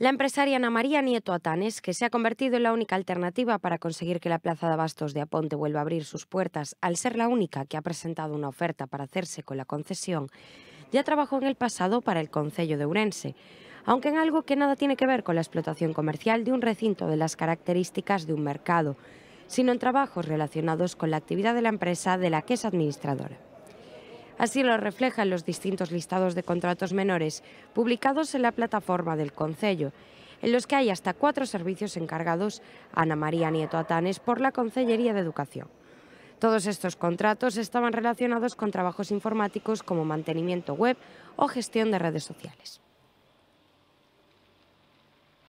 La empresaria Ana María Nieto Atanes, que se ha convertido en la única alternativa para conseguir que la Plaza de Abastos de Aponte vuelva a abrir sus puertas, al ser la única que ha presentado una oferta para hacerse con la concesión, ya trabajó en el pasado para el Concello de Urense, aunque en algo que nada tiene que ver con la explotación comercial de un recinto de las características de un mercado, sino en trabajos relacionados con la actividad de la empresa de la que es administradora. Así lo reflejan los distintos listados de contratos menores publicados en la plataforma del Concello, en los que hay hasta cuatro servicios encargados a Ana María Nieto Atanes por la Concellería de Educación. Todos estos contratos estaban relacionados con trabajos informáticos como mantenimiento web o gestión de redes sociales.